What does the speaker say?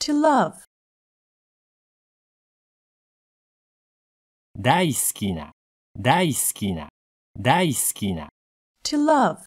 to love 大好きな大好きな大好きな to love